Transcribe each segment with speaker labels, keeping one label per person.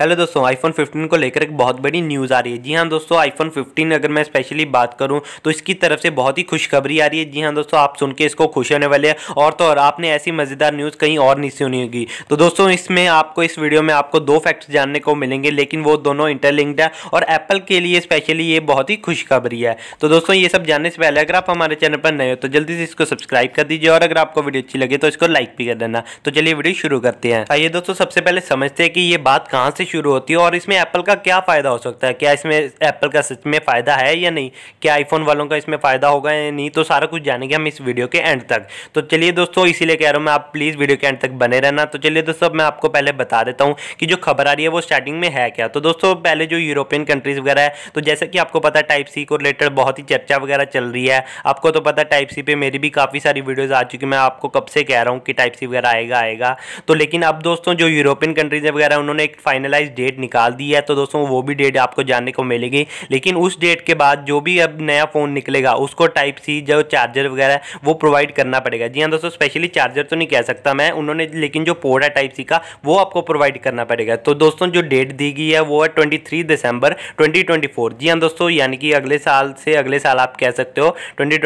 Speaker 1: hello दोस्तों iPhone 15 को लेकर एक बहुत बड़ी न्यूज़ आ रही है जी हाँ दोस्तों आईफोन 15 अगर मैं स्पेशली बात करूँ तो इसकी तरफ से बहुत ही खुशखबरी आ रही है जी हाँ दोस्तों आप सुन के इसको खुश होने वाले हैं और तो और आपने ऐसी मज़ेदार न्यूज़ कहीं और नहीं सुनी होगी तो दोस्तों इसमें आपको इस वीडियो में आपको दो फैक्ट्स जानने को मिलेंगे लेकिन वो दोनों इंटरलिंक्ड है और एप्पल के लिए स्पेशली ये बहुत ही खुशखबरी है तो दोस्तों ये सब जानने से पहले अगर आप हमारे चैनल पर नए हो तो जल्दी से इसको सब्सक्राइब कर दीजिए और अगर आपको वीडियो अच्छी लगे तो इसको लाइक भी कर देना तो चलिए वीडियो शुरू करते हैं आइए दोस्तों सबसे पहले समझते हैं कि ये बात कहाँ से शुरू होती है और इसमें एप्पल का क्या फ़ायदा हो सकता है क्या इसमें एप्पल का सच में फ़ायदा है या नहीं क्या आईफोन वालों का इसमें फ़ायदा होगा या नहीं तो सारा कुछ जानेंगे हम इस वीडियो के एंड तक तो चलिए दोस्तों इसीलिए कह रहा हूँ मैं आप प्लीज़ वीडियो के एंड तक बने रहना तो चलिए दोस्तों मैं आपको पहले बता देता हूँ कि जो खबर आ रही है वो स्टार्टिंग में है क्या तो दोस्तों पहले जो यूरोपियन कंट्रीज़ वगैरह है तो जैसे कि आपको पता है टाइप सी को रिलेटेड बहुत ही चर्चा वगैरह चल रही है आपको तो पता टाइप सी पे मेरी भी काफ़ी सारी वीडियोज़ आ चुकी मैं आपको कब से कह रहा हूँ कि टाइप सी वगैरह आएगा आएगा तो लेकिन अब दोस्तों जो यूरोपियन कंट्रीज़ वगैरह उन्होंने एक फाइनल फाइनलाइज डेट निकाल दी है तो दोस्तों वो भी डेट आपको जानने को मिलेगी लेकिन उस डेट के बाद जो भी अब नया फ़ोन निकलेगा उसको टाइप सी जो चार्जर वगैरह वो प्रोवाइड करना पड़ेगा जी हाँ दोस्तों स्पेशली चार्जर तो नहीं कह सकता मैं उन्होंने लेकिन जो पोर्ट है टाइप सी का वो आपको प्रोवाइड करना पड़ेगा तो दोस्तों जो डेट दी गई है वो है ट्वेंटी दिसंबर ट्वेंटी जी हाँ दोस्तों यानी कि अगले साल से अगले साल आप कह सकते हो ट्वेंटी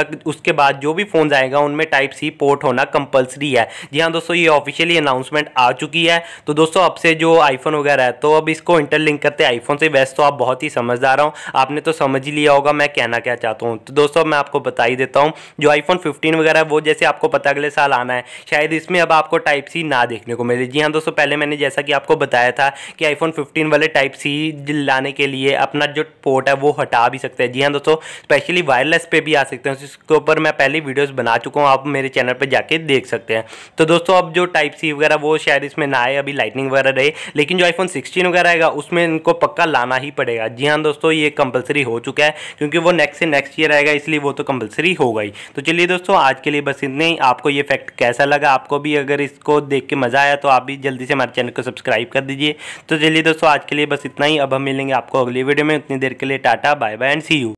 Speaker 1: तक उसके बाद जो भी फ़ोन आएगा उनमें टाइप सी पोर्ट होना कंपलसरी है जी हाँ दोस्तों ये ऑफिशियली अनाउंसमेंट आ चुकी है तो दोस्तों अब से जो आईफोन आईफोन वगैरह है तो अब इसको इंटरलिंक करते आईफोन से वैसे तो आप बहुत ही समझदार हो आपने तो समझ ही लिया होगा मैं कहना क्या चाहता हूँ तो दोस्तों मैं आपको बता ही देता हूँ जो आईफोन फिफ्टीन वगैरह है वो जैसे आपको पता अगले साल आना है शायद इसमें अब आपको टाइप सी ना देखने को मिले जी हाँ दोस्तों पहले मैंने जैसा कि आपको बताया था कि आईफोन फिफ्टीन वाले टाइप सी लाने के लिए अपना जो पोर्ट है वो हटा भी सकते हैं जी हाँ दोस्तों स्पेशली वायरलेस पे भी आ सकते हैं उसके ऊपर मैं पहले वीडियोस बना चुका हूँ आप मेरे चैनल पर जाके देख सकते हैं तो दोस्तों अब जो टाइप सी वगैरह वो शायद इसमें ना आए अभी लाइटनिंग वगैरह रहे लेकिन जो आईफोन सिक्सटीन वगैरह आएगा उसमें इनको पक्का लाना ही पड़ेगा जी हाँ दोस्तों ये कंपलसरी हो चुका है क्योंकि वो नेक्स्ट से नेक्स्ट ईयर आएगा इसलिए वो तो कंपलसरी होगा ही तो चलिए दोस्तों आज के लिए बस इतने ही आपको ये फैक्ट कैसा लगा आपको भी अगर इसको देख के मज़ा आया तो आप भी जल्दी से हमारे चैनल को सब्सक्राइब कर दीजिए तो चलिए दोस्तों आज के लिए बस इतना ही अब हम मिलेंगे आपको अगली वीडियो में उतनी देर के लिए tata bye bye and see you